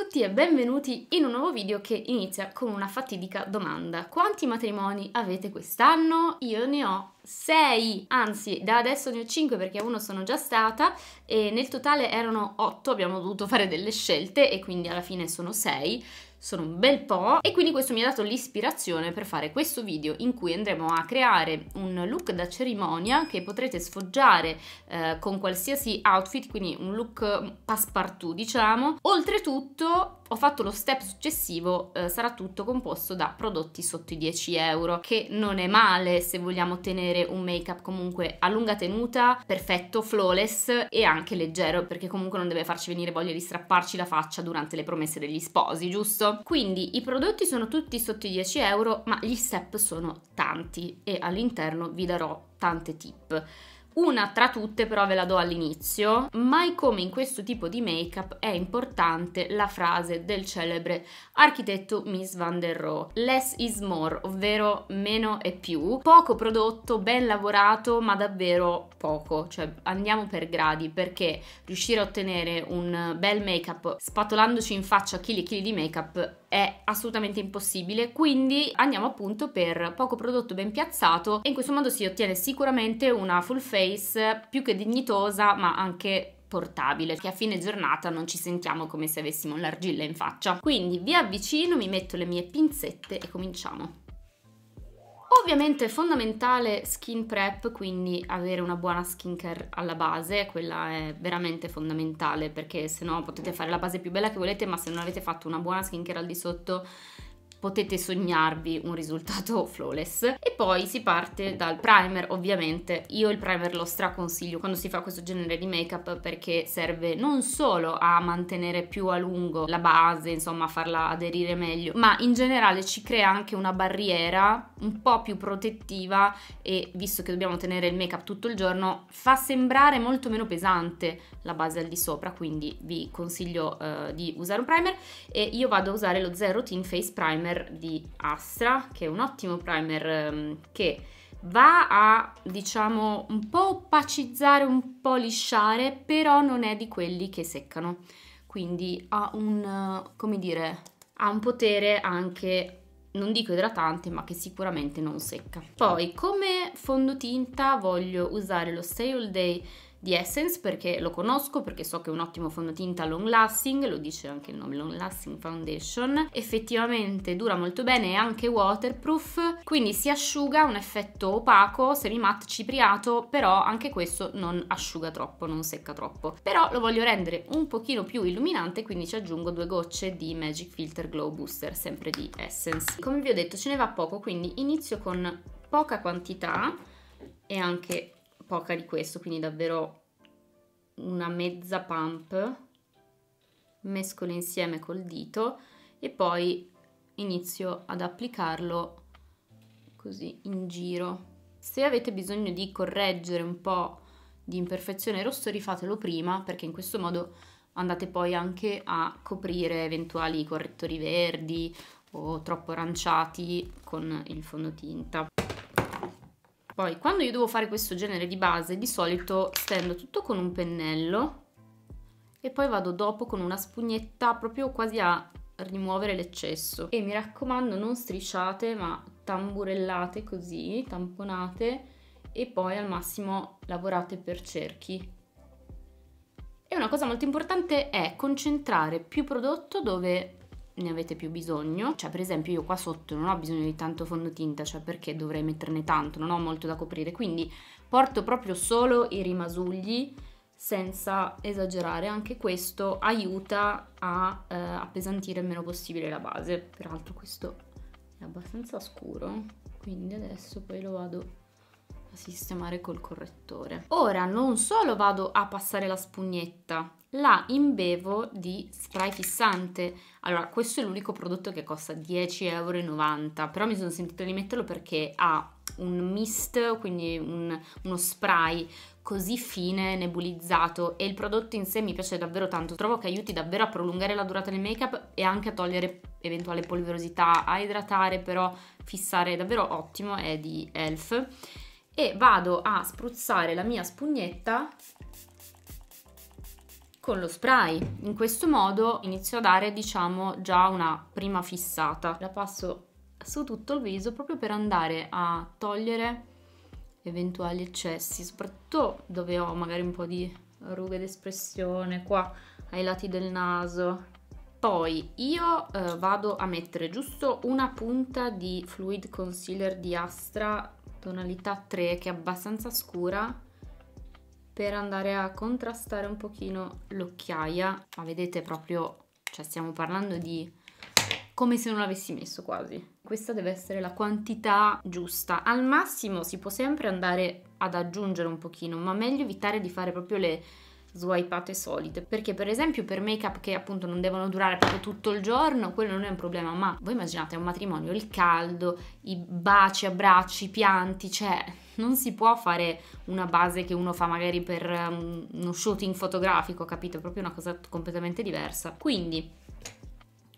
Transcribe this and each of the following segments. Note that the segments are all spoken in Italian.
tutti e benvenuti in un nuovo video che inizia con una fatidica domanda. Quanti matrimoni avete quest'anno? Io ne ho 6, anzi da adesso ne ho 5 perché uno sono già stata e nel totale erano 8, abbiamo dovuto fare delle scelte e quindi alla fine sono 6 sono un bel po' e quindi questo mi ha dato l'ispirazione per fare questo video in cui andremo a creare un look da cerimonia che potrete sfoggiare eh, con qualsiasi outfit, quindi un look passepartout diciamo. Oltretutto ho fatto lo step successivo, eh, sarà tutto composto da prodotti sotto i 10 euro, che non è male se vogliamo ottenere un make up comunque a lunga tenuta, perfetto, flawless e anche leggero perché comunque non deve farci venire voglia di strapparci la faccia durante le promesse degli sposi, giusto? Quindi i prodotti sono tutti sotto i 10 euro, ma gli step sono tanti e all'interno vi darò tante tip. Una tra tutte però ve la do all'inizio, mai come in questo tipo di make-up è importante la frase del celebre architetto Miss Van der Rohe, less is more, ovvero meno è più, poco prodotto, ben lavorato, ma davvero poco, cioè andiamo per gradi perché riuscire a ottenere un bel make-up spatolandoci in faccia chili e chili di make-up è assolutamente impossibile, quindi andiamo appunto per poco prodotto ben piazzato e in questo modo si ottiene sicuramente una full face più che dignitosa ma anche portabile che a fine giornata non ci sentiamo come se avessimo l'argilla in faccia quindi vi avvicino mi metto le mie pinzette e cominciamo Ovviamente è fondamentale skin prep, quindi avere una buona skincare alla base, quella è veramente fondamentale perché se no potete fare la base più bella che volete, ma se non avete fatto una buona skincare al di sotto potete sognarvi un risultato flawless e poi si parte dal primer ovviamente io il primer lo straconsiglio quando si fa questo genere di make up perché serve non solo a mantenere più a lungo la base insomma a farla aderire meglio ma in generale ci crea anche una barriera un po' più protettiva e visto che dobbiamo tenere il make up tutto il giorno fa sembrare molto meno pesante la base al di sopra quindi vi consiglio eh, di usare un primer e io vado a usare lo Zero Teen Face Primer di Astra che è un ottimo primer ehm, che va a diciamo un po' opacizzare un po' lisciare però non è di quelli che seccano quindi ha un eh, come dire ha un potere anche non dico idratante ma che sicuramente non secca poi come fondotinta voglio usare lo Stay All Day di Essence perché lo conosco, perché so che è un ottimo fondotinta long lasting, lo dice anche il nome long lasting foundation, effettivamente dura molto bene, è anche waterproof, quindi si asciuga, un effetto opaco, semi matte cipriato, però anche questo non asciuga troppo, non secca troppo. Però lo voglio rendere un pochino più illuminante, quindi ci aggiungo due gocce di Magic Filter Glow Booster, sempre di Essence. Come vi ho detto ce ne va poco, quindi inizio con poca quantità e anche poca di questo, quindi davvero una mezza pump, mescolo insieme col dito e poi inizio ad applicarlo così in giro. Se avete bisogno di correggere un po' di imperfezione rosso rifatelo prima perché in questo modo andate poi anche a coprire eventuali correttori verdi o troppo aranciati con il fondotinta. Poi quando io devo fare questo genere di base di solito stendo tutto con un pennello e poi vado dopo con una spugnetta proprio quasi a rimuovere l'eccesso e mi raccomando non strisciate ma tamburellate così, tamponate e poi al massimo lavorate per cerchi e una cosa molto importante è concentrare più prodotto dove ne avete più bisogno cioè per esempio io qua sotto non ho bisogno di tanto fondotinta cioè perché dovrei metterne tanto non ho molto da coprire quindi porto proprio solo i rimasugli senza esagerare anche questo aiuta a eh, appesantire il meno possibile la base peraltro questo è abbastanza scuro quindi adesso poi lo vado sistemare col correttore. Ora non solo vado a passare la spugnetta, la imbevo di spray fissante. Allora, questo è l'unico prodotto che costa 10,90 euro, però mi sono sentita di metterlo perché ha un mist, quindi un, uno spray così fine, nebulizzato e il prodotto in sé mi piace davvero tanto. Trovo che aiuti davvero a prolungare la durata del make-up e anche a togliere eventuale polverosità, a idratare, però fissare è davvero ottimo, è di ELF e vado a spruzzare la mia spugnetta con lo spray. In questo modo inizio a dare, diciamo, già una prima fissata. La passo su tutto il viso proprio per andare a togliere eventuali eccessi, soprattutto dove ho magari un po' di rughe d'espressione qua ai lati del naso. Poi io eh, vado a mettere giusto una punta di Fluid Concealer di Astra tonalità 3 che è abbastanza scura per andare a contrastare un pochino l'occhiaia ma vedete proprio cioè stiamo parlando di come se non l'avessi messo quasi questa deve essere la quantità giusta al massimo si può sempre andare ad aggiungere un pochino ma meglio evitare di fare proprio le swipate solide perché per esempio per make up che appunto non devono durare proprio tutto il giorno quello non è un problema ma voi immaginate un matrimonio il caldo i baci abbracci i pianti cioè non si può fare una base che uno fa magari per um, uno shooting fotografico capito è proprio una cosa completamente diversa quindi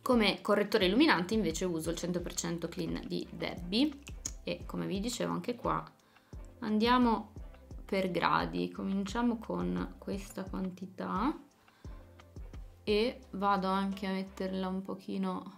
come correttore illuminante invece uso il 100% clean di Debbie e come vi dicevo anche qua andiamo per gradi cominciamo con questa quantità e vado anche a metterla un pochino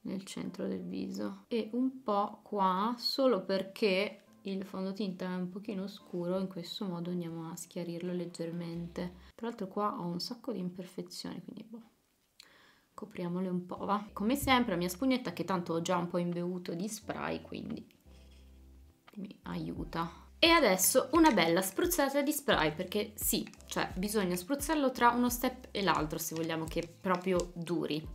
nel centro del viso e un po' qua solo perché il fondotinta è un pochino scuro in questo modo andiamo a schiarirlo leggermente tra l'altro qua ho un sacco di imperfezioni quindi boh, copriamole un po' va come sempre la mia spugnetta che tanto ho già un po' imbevuto di spray quindi mi aiuta e adesso una bella spruzzata di spray perché sì, cioè bisogna spruzzarlo tra uno step e l'altro se vogliamo che proprio duri.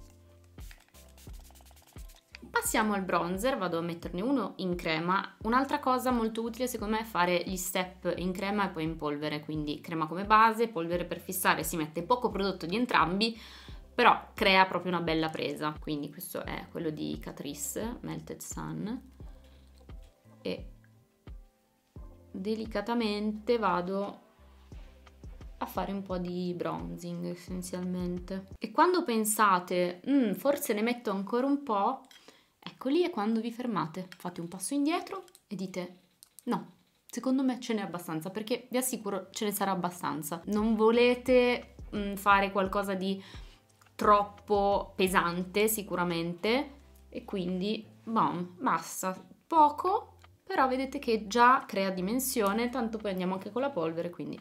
Passiamo al bronzer, vado a metterne uno in crema. Un'altra cosa molto utile secondo me è fare gli step in crema e poi in polvere, quindi crema come base, polvere per fissare, si mette poco prodotto di entrambi, però crea proprio una bella presa. Quindi questo è quello di Catrice, Melted Sun e delicatamente vado a fare un po' di bronzing essenzialmente. E quando pensate, mm, forse ne metto ancora un po', ecco lì è quando vi fermate, fate un passo indietro e dite no, secondo me ce n'è abbastanza, perché vi assicuro ce ne sarà abbastanza. Non volete mh, mm, fare qualcosa di troppo pesante sicuramente e quindi, bom, basta, poco però vedete che già crea dimensione, tanto poi andiamo anche con la polvere, quindi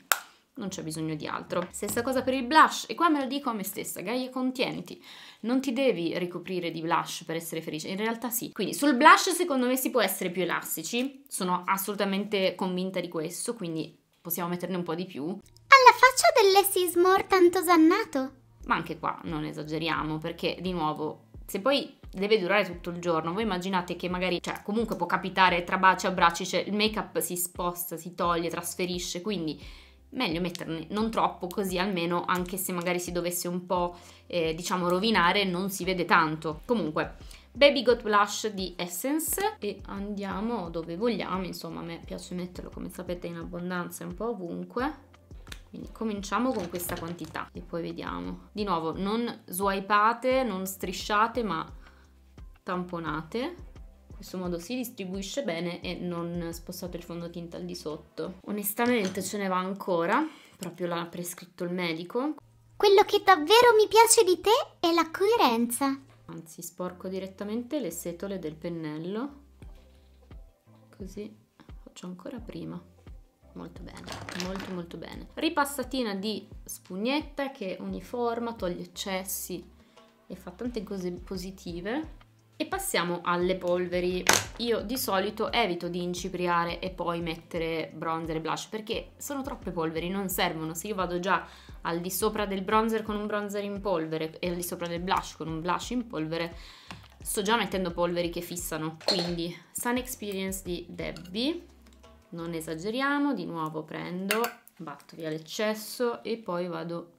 non c'è bisogno di altro. Stessa cosa per il blush, e qua me lo dico a me stessa, Gaia contieniti, non ti devi ricoprire di blush per essere felice, in realtà sì. Quindi sul blush secondo me si può essere più elastici, sono assolutamente convinta di questo, quindi possiamo metterne un po' di più. Alla faccia dell'essismor tanto zannato! Ma anche qua non esageriamo, perché di nuovo, se poi deve durare tutto il giorno. Voi immaginate che magari, cioè comunque può capitare tra baci, abbracci, cioè il make up si sposta, si toglie, trasferisce, quindi meglio metterne non troppo così almeno anche se magari si dovesse un po' eh, diciamo rovinare non si vede tanto. Comunque Baby Got Blush di Essence e andiamo dove vogliamo, insomma a me piace metterlo come sapete in abbondanza un po' ovunque quindi cominciamo con questa quantità e poi vediamo di nuovo non swipeate non strisciate ma tamponate in questo modo si distribuisce bene e non spostate il fondotinta al di sotto. Onestamente ce ne va ancora, proprio l'ha prescritto il medico. Quello che davvero mi piace di te è la coerenza. Anzi, sporco direttamente le setole del pennello, così faccio ancora prima. Molto bene, molto molto bene. Ripassatina di spugnetta che uniforma, toglie eccessi e fa tante cose positive e passiamo alle polveri. Io di solito evito di incipriare e poi mettere bronzer e blush perché sono troppe polveri, non servono. Se io vado già al di sopra del bronzer con un bronzer in polvere e al di sopra del blush con un blush in polvere, sto già mettendo polveri che fissano. Quindi Sun Experience di Debbie, non esageriamo, di nuovo prendo, batto via l'eccesso e poi vado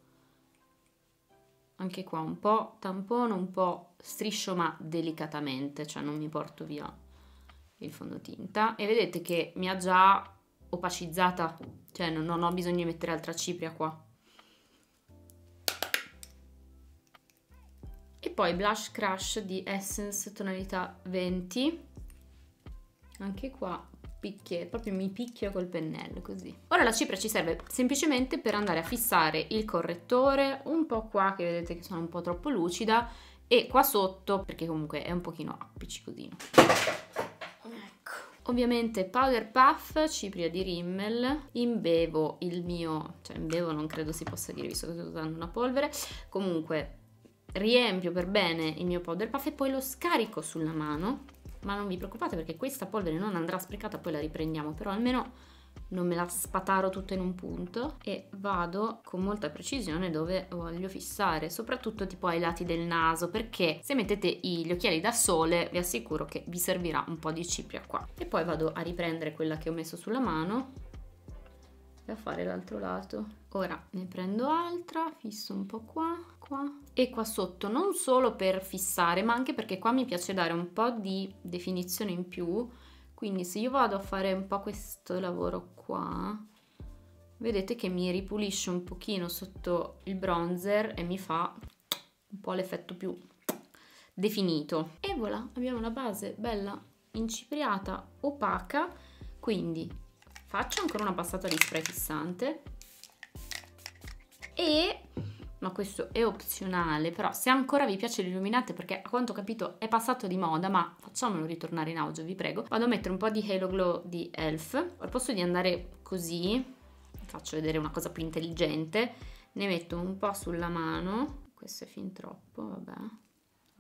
anche qua un po', tampono un po' striscio ma delicatamente, cioè non mi porto via il fondotinta e vedete che mi ha già opacizzata, cioè non, non ho bisogno di mettere altra cipria qua. E poi Blush Crush di Essence tonalità 20, anche qua picchie, proprio mi picchio col pennello così. Ora la cipria ci serve semplicemente per andare a fissare il correttore, un po' qua che vedete che sono un po' troppo lucida, e qua sotto perché comunque è un pochino appiccicosino ecco Ovviamente Powder Puff, cipria di Rimmel, imbevo il mio, cioè imbevo non credo si possa dire visto che sto usando una polvere, comunque riempio per bene il mio Powder Puff e poi lo scarico sulla mano, ma non vi preoccupate perché questa polvere non andrà sprecata, poi la riprendiamo, però almeno non me la spataro tutta in un punto e vado con molta precisione dove voglio fissare, soprattutto tipo ai lati del naso, perché se mettete gli occhiali da sole vi assicuro che vi servirà un po' di cipria qua. E poi vado a riprendere quella che ho messo sulla mano e a fare l'altro lato. Ora ne prendo altra, fisso un po' qua, qua e qua sotto, non solo per fissare, ma anche perché qua mi piace dare un po' di definizione in più quindi se io vado a fare un po' questo lavoro qua vedete che mi ripulisce un pochino sotto il bronzer e mi fa un po' l'effetto più definito e voilà abbiamo la base bella incipriata opaca quindi faccio ancora una passata di spray fissante e ma questo è opzionale, però se ancora vi piace l'illuminante perché a quanto ho capito è passato di moda, ma facciamolo ritornare in auge, vi prego. Vado a mettere un po' di Halo Glow di ELF, al posto di andare così, faccio vedere una cosa più intelligente, ne metto un po' sulla mano, questo è fin troppo, vabbè,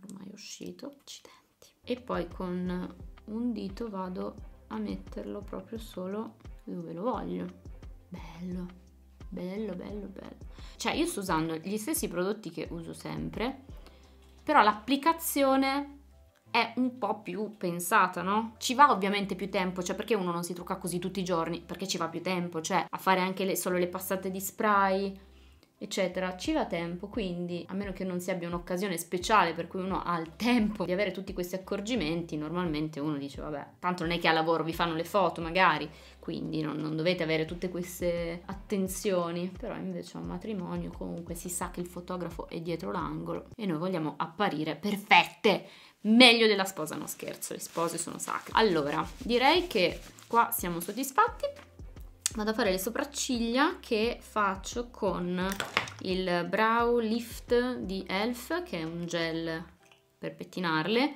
ormai è uscito, accidenti. E poi con un dito vado a metterlo proprio solo dove lo voglio, bello bello, bello, bello. Cioè io sto usando gli stessi prodotti che uso sempre, però l'applicazione è un po' più pensata, no? Ci va ovviamente più tempo, cioè perché uno non si trucca così tutti i giorni? Perché ci va più tempo, cioè a fare anche le, solo le passate di spray, eccetera, ci va tempo, quindi a meno che non si abbia un'occasione speciale per cui uno ha il tempo di avere tutti questi accorgimenti, normalmente uno dice vabbè, tanto non è che a lavoro vi fanno le foto magari, quindi non, non dovete avere tutte queste attenzioni, però invece a un matrimonio comunque si sa che il fotografo è dietro l'angolo e noi vogliamo apparire perfette, meglio della sposa, non scherzo, le spose sono sacre. Allora, direi che qua siamo soddisfatti vado a fare le sopracciglia che faccio con il Brow Lift di ELF che è un gel per pettinarle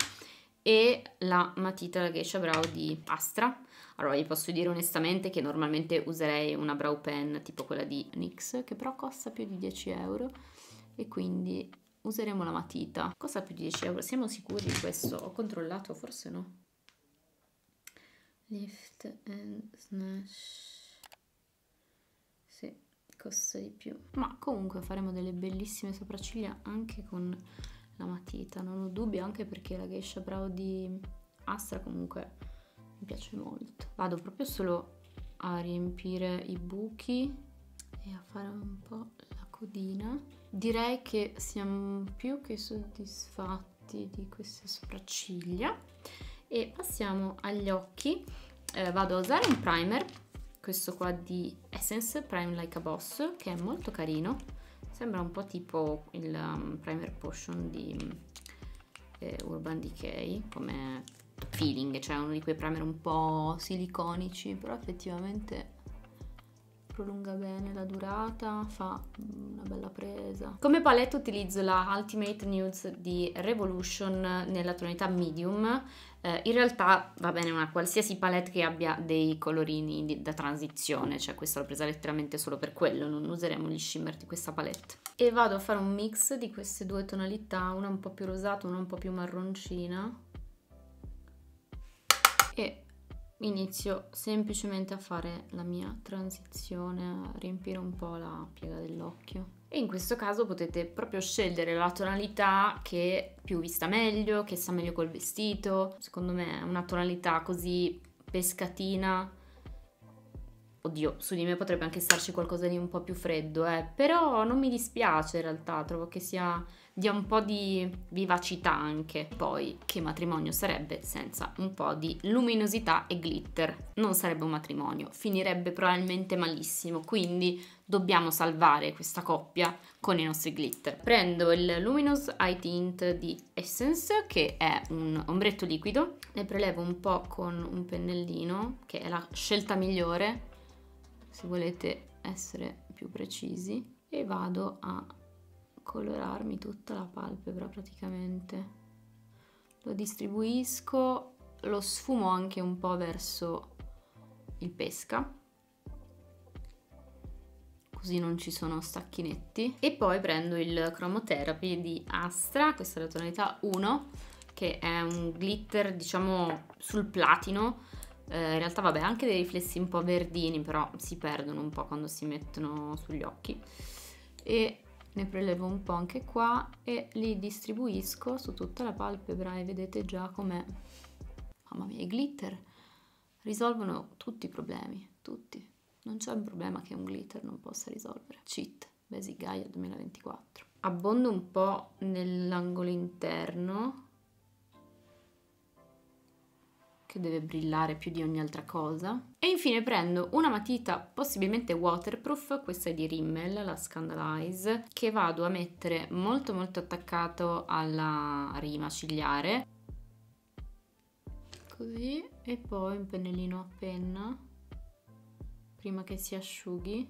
e la matita la Geisha Brow di Astra allora vi posso dire onestamente che normalmente userei una brow pen tipo quella di NYX che però costa più di 10 euro e quindi useremo la matita costa più di 10 euro, siamo sicuri di questo? ho controllato, forse no lift and snatch costa di più ma comunque faremo delle bellissime sopracciglia anche con la matita non ho dubbio anche perché la geisha brow di Astra comunque mi piace molto vado proprio solo a riempire i buchi e a fare un po' la codina direi che siamo più che soddisfatti di queste sopracciglia e passiamo agli occhi eh, vado a usare un primer questo qua di Essence Prime Like a Boss che è molto carino sembra un po' tipo il um, primer potion di eh, Urban Decay come feeling cioè uno di quei primer un po' siliconici però effettivamente prolunga bene la durata, fa una bella presa. Come palette utilizzo la Ultimate Nudes di Revolution nella tonalità medium, eh, in realtà va bene una qualsiasi palette che abbia dei colorini di, da transizione, cioè questa l'ho presa letteralmente solo per quello, non useremo gli shimmer di questa palette. E vado a fare un mix di queste due tonalità, una un po' più rosata, una un po' più marroncina. E inizio semplicemente a fare la mia transizione, a riempire un po' la piega dell'occhio. E in questo caso potete proprio scegliere la tonalità che più vi sta meglio, che sta meglio col vestito. Secondo me una tonalità così pescatina. Oddio, su di me potrebbe anche starci qualcosa di un po' più freddo, eh. Però non mi dispiace in realtà, trovo che sia dia un po' di vivacità anche poi che matrimonio sarebbe senza un po' di luminosità e glitter non sarebbe un matrimonio finirebbe probabilmente malissimo quindi dobbiamo salvare questa coppia con i nostri glitter prendo il luminous eye tint di essence che è un ombretto liquido ne prelevo un po' con un pennellino che è la scelta migliore se volete essere più precisi e vado a colorarmi tutta la palpebra praticamente lo distribuisco lo sfumo anche un po' verso il pesca così non ci sono stacchinetti e poi prendo il Chromotherapy di Astra questa è la tonalità 1 che è un glitter diciamo sul platino eh, in realtà vabbè anche dei riflessi un po' verdini però si perdono un po' quando si mettono sugli occhi e ne prelevo un po' anche qua e li distribuisco su tutta la palpebra e vedete già com'è. Mamma mia, i glitter risolvono tutti i problemi, tutti. Non c'è un problema che un glitter non possa risolvere. Cheat, Basic Gaia 2024. Abbondo un po' nell'angolo interno che deve brillare più di ogni altra cosa. E infine prendo una matita possibilmente waterproof, questa è di Rimmel, la Scandalize, che vado a mettere molto molto attaccato alla rima cigliare. Così, e poi un pennellino a penna, prima che si asciughi.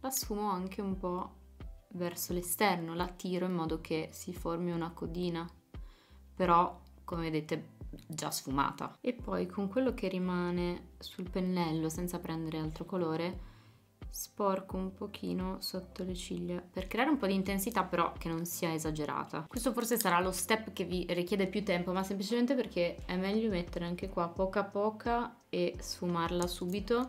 La sfumo anche un po' verso l'esterno, la tiro in modo che si formi una codina. Però, come vedete, già sfumata. E poi con quello che rimane sul pennello senza prendere altro colore sporco un pochino sotto le ciglia per creare un po' di intensità però che non sia esagerata. Questo forse sarà lo step che vi richiede più tempo ma semplicemente perché è meglio mettere anche qua poca poca e sfumarla subito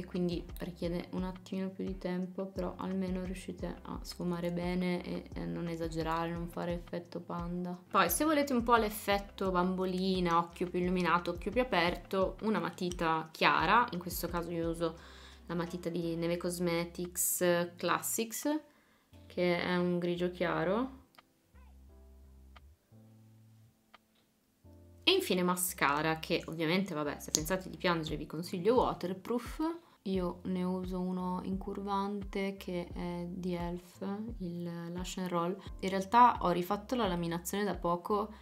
e quindi richiede un attimino più di tempo, però almeno riuscite a sfumare bene e, e non esagerare, non fare effetto panda. Poi se volete un po' l'effetto bambolina, occhio più illuminato, occhio più aperto, una matita chiara, in questo caso io uso la matita di Neve Cosmetics Classics, che è un grigio chiaro, E infine mascara che ovviamente, vabbè, se pensate di piangere vi consiglio Waterproof io ne uso uno incurvante che è di Elf, il Lash and Roll. In realtà ho rifatto la laminazione da poco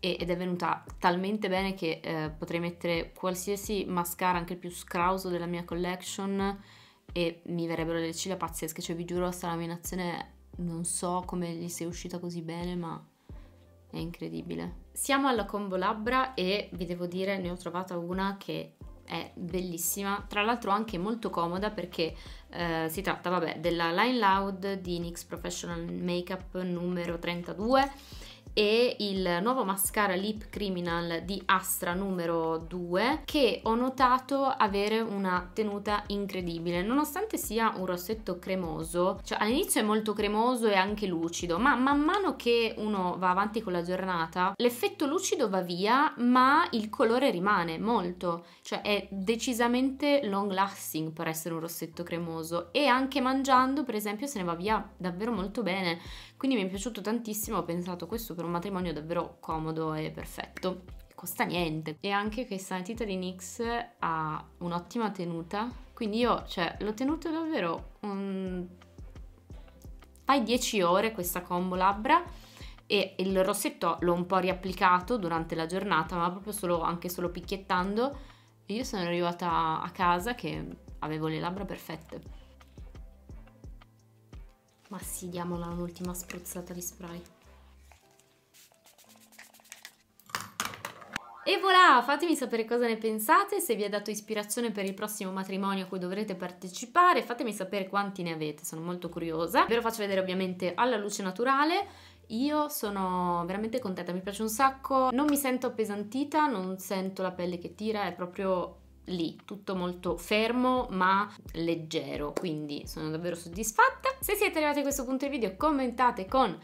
ed è venuta talmente bene che eh, potrei mettere qualsiasi mascara, anche il più scrauso della mia collection e mi verrebbero delle ciglia pazzesche, cioè vi giuro questa laminazione non so come gli sia uscita così bene, ma è incredibile. Siamo alla combo labbra e vi devo dire ne ho trovata una che è bellissima, tra l'altro anche molto comoda perché eh, si tratta vabbè, della Line Loud di NYX Professional Makeup numero 32 e il nuovo mascara Lip Criminal di Astra numero 2 che ho notato avere una tenuta incredibile nonostante sia un rossetto cremoso cioè all'inizio è molto cremoso e anche lucido ma man mano che uno va avanti con la giornata l'effetto lucido va via ma il colore rimane molto cioè è decisamente long lasting per essere un rossetto cremoso e anche mangiando per esempio se ne va via davvero molto bene quindi mi è piaciuto tantissimo, ho pensato questo per un matrimonio davvero comodo e perfetto. Costa niente. E anche questa matita di NYX ha un'ottima tenuta. Quindi io, cioè, l'ho tenuto davvero un... fai 10 ore questa combo labbra e il rossetto l'ho un po' riapplicato durante la giornata, ma proprio solo, anche solo picchiettando. E io sono arrivata a casa che avevo le labbra perfette. Ma sì, diamola un'ultima spruzzata di spray. E voilà, fatemi sapere cosa ne pensate, se vi ha dato ispirazione per il prossimo matrimonio a cui dovrete partecipare, fatemi sapere quanti ne avete, sono molto curiosa. Ve lo faccio vedere ovviamente alla luce naturale. Io sono veramente contenta, mi piace un sacco, non mi sento appesantita, non sento la pelle che tira, è proprio lì, tutto molto fermo ma leggero, quindi sono davvero soddisfatta. Se siete arrivati a questo punto del video commentate con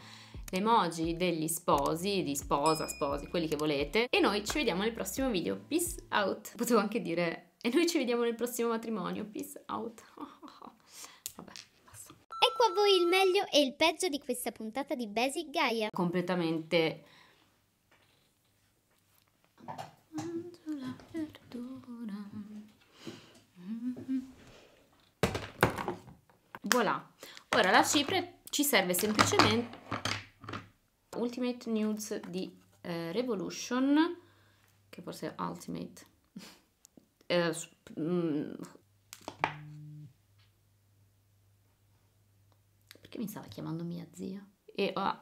l'emoji degli sposi, di sposa, sposi, quelli che volete e noi ci vediamo nel prossimo video. Peace out! Potevo anche dire e noi ci vediamo nel prossimo matrimonio. Peace out! Vabbè. Ecco a voi il meglio e il peggio di questa puntata di Basic Gaia. Completamente... voilà ora la cipria ci serve semplicemente ultimate nudes di eh, revolution che forse è ultimate eh, mm. perché mi stava chiamando mia zia e ho ah,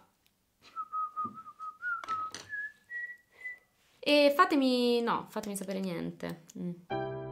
E fatemi... no, fatemi sapere niente. Mm.